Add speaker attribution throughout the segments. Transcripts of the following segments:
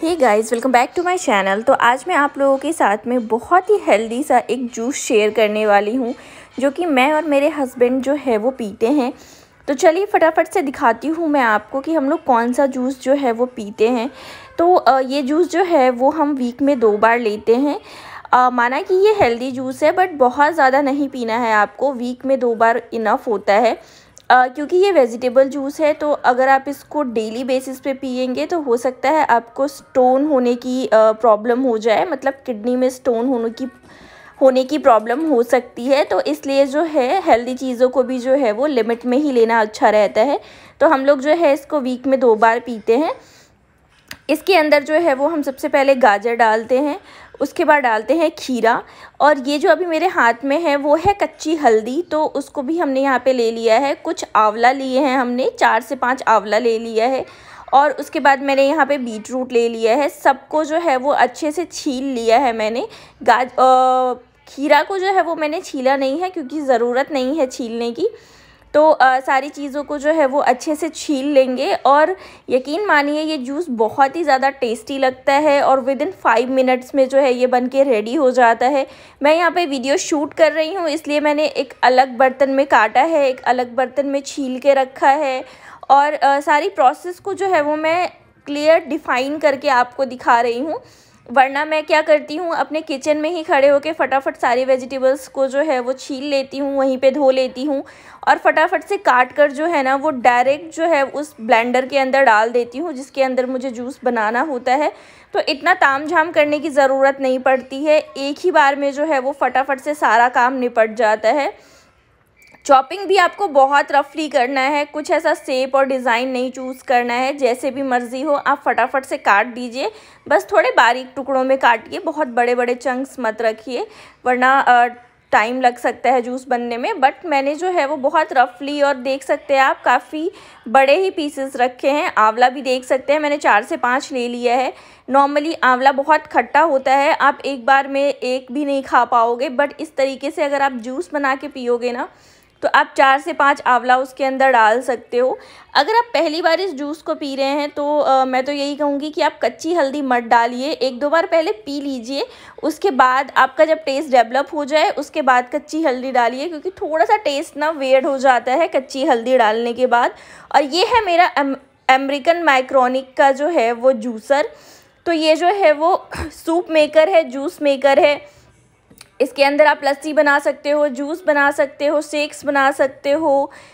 Speaker 1: hey guys welcome back to my channel तो आज मैं आप लोगों के साथ में बहुत ही हेल्दी सा एक जूस शेयर करने वाली हूँ जो कि मैं और मेरे हस्बैंड जो है वो पीते हैं तो चलिए फटाफट से दिखाती हूँ मैं आपको कि हम लोग कौन सा जूस जो है वो पीते हैं तो ये जूस जो है वो हम वीक में दो बार लेते हैं आ, माना कि ये हेल्दी जूस है बट बहुत ज़्यादा नहीं पीना है आपको वीक में दो बार इनफ होता है आ, क्योंकि ये वेजिटेबल जूस है तो अगर आप इसको डेली बेसिस पे पियेंगे तो हो सकता है आपको स्टोन होने की प्रॉब्लम हो जाए मतलब किडनी में स्टोन होने की होने की प्रॉब्लम हो सकती है तो इसलिए जो है हेल्दी चीज़ों को भी जो है वो लिमिट में ही लेना अच्छा रहता है तो हम लोग जो है इसको वीक में दो बार पीते हैं इसके अंदर जो है वो हम सबसे पहले गाजर डालते हैं उसके बाद डालते हैं खीरा और ये जो अभी मेरे हाथ में है वो है कच्ची हल्दी तो उसको भी हमने यहाँ पे ले लिया है कुछ आंवला लिए हैं हमने चार से पाँच आंवला ले लिया है और उसके बाद मैंने यहाँ पे बीट रूट ले लिया है सबको जो है वो अच्छे से छील लिया है मैंने गाज खीरा को जो है वो मैंने छीला नहीं है क्योंकि ज़रूरत नहीं है छीलने की तो आ, सारी चीज़ों को जो है वो अच्छे से छील लेंगे और यकीन मानिए ये जूस बहुत ही ज़्यादा टेस्टी लगता है और विद इन फाइव मिनट्स में जो है ये बन के रेडी हो जाता है मैं यहाँ पे वीडियो शूट कर रही हूँ इसलिए मैंने एक अलग बर्तन में काटा है एक अलग बर्तन में छील के रखा है और आ, सारी प्रोसेस को जो है वो मैं क्लियर डिफ़ाइन करके आपको दिखा रही हूँ वरना मैं क्या करती हूँ अपने किचन में ही खड़े होकर फटाफट सारी वेजिटेबल्स को जो है वो छील लेती हूँ वहीं पे धो लेती हूँ और फटाफट से काट कर जो है ना वो डायरेक्ट जो है उस ब्लेंडर के अंदर डाल देती हूँ जिसके अंदर मुझे जूस बनाना होता है तो इतना ताम झाम करने की ज़रूरत नहीं पड़ती है एक ही बार में जो है वो फटाफट से सारा काम निपट जाता है चॉपिंग भी आपको बहुत रफली करना है कुछ ऐसा सेप और डिज़ाइन नहीं चूज़ करना है जैसे भी मर्ज़ी हो आप फटाफट से काट दीजिए बस थोड़े बारीक टुकड़ों में काटिए बहुत बड़े बड़े चंक्स मत रखिए वरना टाइम लग सकता है जूस बनने में बट मैंने जो है वो बहुत रफली और देख सकते हैं आप काफ़ी बड़े ही पीसेस रखे हैं आंवला भी देख सकते हैं मैंने चार से पाँच ले लिया है नॉर्मली आंवला बहुत खट्टा होता है आप एक बार में एक भी नहीं खा पाओगे बट इस तरीके से अगर आप जूस बना के पियोगे ना तो आप चार से पाँच आंवला उसके अंदर डाल सकते हो अगर आप पहली बार इस जूस को पी रहे हैं तो आ, मैं तो यही कहूँगी कि आप कच्ची हल्दी मत डालिए एक दो बार पहले पी लीजिए उसके बाद आपका जब टेस्ट डेवलप हो जाए उसके बाद कच्ची हल्दी डालिए क्योंकि थोड़ा सा टेस्ट ना वेड हो जाता है कच्ची हल्दी डालने के बाद और ये है मेरा अमेरिकन माइक्रोनिक का जो है वो जूसर तो ये जो है वो सूप मेकर है जूस मेकर है इसके अंदर आप लस्सी बना सकते हो जूस बना सकते हो शेक्स बना सकते हो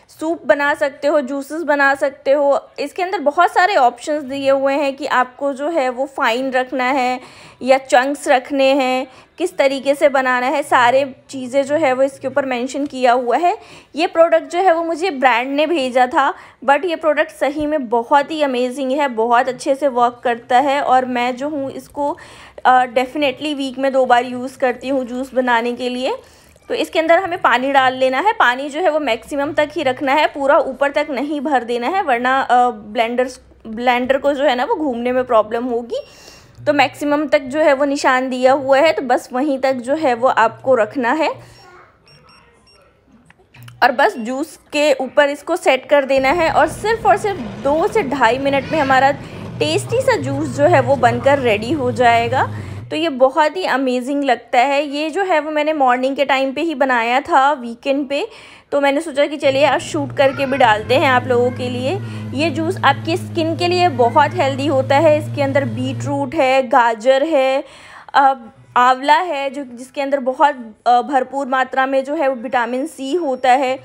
Speaker 1: सूप बना सकते हो जूसेस बना सकते हो इसके अंदर बहुत सारे ऑप्शंस दिए हुए हैं कि आपको जो है वो फ़ाइन रखना है या चंक्स रखने हैं किस तरीके से बनाना है सारे चीज़ें जो है वो इसके ऊपर मेंशन किया हुआ है ये प्रोडक्ट जो है वो मुझे ब्रांड ने भेजा था बट ये प्रोडक्ट सही में बहुत ही अमेजिंग है बहुत अच्छे से वर्क करता है और मैं जो हूँ इसको डेफ़िनेटली वीक में दो बार यूज़ करती हूँ जूस बनाने के लिए तो इसके अंदर हमें पानी डाल लेना है पानी जो है वो मैक्सिमम तक ही रखना है पूरा ऊपर तक नहीं भर देना है वरना ब्लेंडर ब्लेंडर को जो है ना वो घूमने में प्रॉब्लम होगी तो मैक्सिमम तक जो है वो निशान दिया हुआ है तो बस वहीं तक जो है वो आपको रखना है और बस जूस के ऊपर इसको सेट कर देना है और सिर्फ और सिर्फ दो से ढाई मिनट में हमारा टेस्टी सा जूस जो है वो बनकर रेडी हो जाएगा तो ये बहुत ही अमेजिंग लगता है ये जो है वो मैंने मॉर्निंग के टाइम पे ही बनाया था वीकेंड पे तो मैंने सोचा कि चलिए आज शूट करके भी डालते हैं आप लोगों के लिए ये जूस आपकी स्किन के लिए बहुत हेल्दी होता है इसके अंदर बीट रूट है गाजर है आंवला है जो जिसके अंदर बहुत भरपूर मात्रा में जो है वो विटामिन सी होता है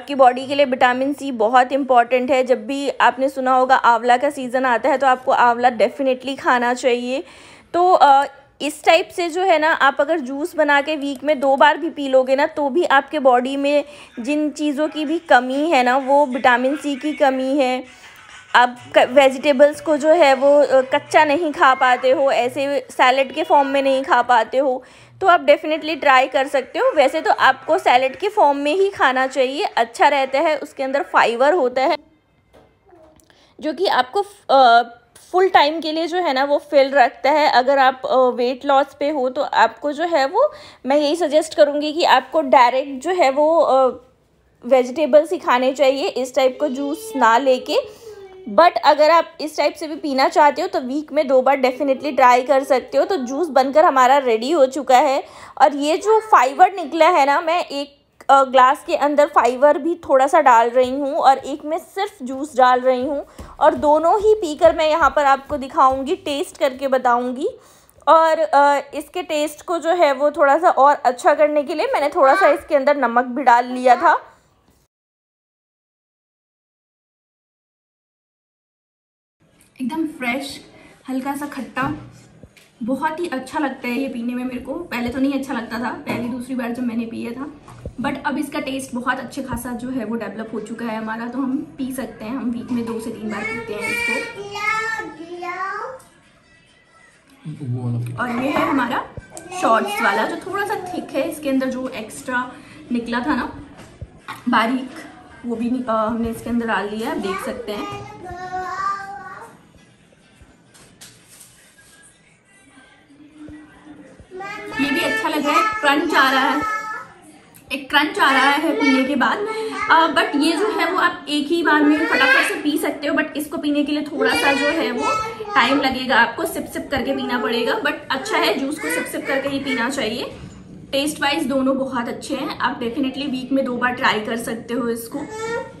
Speaker 1: आपकी बॉडी के लिए विटामिन सी बहुत इंपॉर्टेंट है जब भी आपने सुना होगा आंवला का सीज़न आता है तो आपको आंवला डेफिनेटली खाना चाहिए तो इस टाइप से जो है ना आप अगर जूस बना के वीक में दो बार भी पी लोगे ना तो भी आपके बॉडी में जिन चीज़ों की भी कमी है ना वो विटामिन सी की कमी है आप वेजिटेबल्स को जो है वो कच्चा नहीं खा पाते हो ऐसे सैलड के फॉर्म में नहीं खा पाते हो तो आप डेफ़िनेटली ट्राई कर सकते हो वैसे तो आपको सैलड के फॉर्म में ही खाना चाहिए अच्छा रहता है उसके अंदर फाइबर होता है जो कि आपको फुल टाइम के लिए जो है ना वो फिल रखता है अगर आप वेट लॉस पे हो तो आपको जो है वो मैं यही सजेस्ट करूँगी कि आपको डायरेक्ट जो है वो वेजिटेबल्स ही खाने चाहिए इस टाइप का जूस ना लेके बट अगर आप इस टाइप से भी पीना चाहते हो तो वीक में दो बार डेफिनेटली ट्राई कर सकते हो तो जूस बनकर हमारा रेडी हो चुका है और ये जो फाइबर निकला है ना मैं एक ग्लास के अंदर फाइबर भी थोड़ा सा डाल रही हूँ और एक में सिर्फ जूस डाल रही हूँ और दोनों ही पीकर मैं यहाँ पर आपको दिखाऊँगी टेस्ट करके बताऊँगी और इसके टेस्ट को जो है वो थोड़ा सा और अच्छा करने के लिए मैंने थोड़ा सा इसके अंदर नमक भी डाल लिया था एकदम फ्रेश हल्का सा खट्टा बहुत ही अच्छा लगता है ये पीने में मेरे को पहले तो नहीं अच्छा लगता था पहली दूसरी बार जब मैंने पिया था बट अब इसका टेस्ट बहुत अच्छे खासा जो है वो डेवलप हो चुका है हमारा तो हम पी सकते हैं हम वीक में दो से तीन बार पीते हैं इसको और ये है हमारा
Speaker 2: शॉर्ट्स वाला जो
Speaker 1: थोड़ा सा थिक है इसके अंदर जो एक्स्ट्रा निकला था ना बारीक वो भी आ, हमने इसके अंदर डाल लिया है देख सकते हैं क्रंच आ रहा है एक क्रंच आ रहा है पीने के बाद आ, बट ये जो है वो आप एक ही बार में फटाफट से पी सकते हो बट इसको पीने के लिए थोड़ा सा जो है वो टाइम लगेगा आपको सिप सिप करके पीना पड़ेगा बट अच्छा है जूस को सिप सिप करके ही पीना चाहिए टेस्ट वाइज दोनों बहुत अच्छे हैं आप डेफिनेटली वीक में दो बार ट्राई कर सकते हो इसको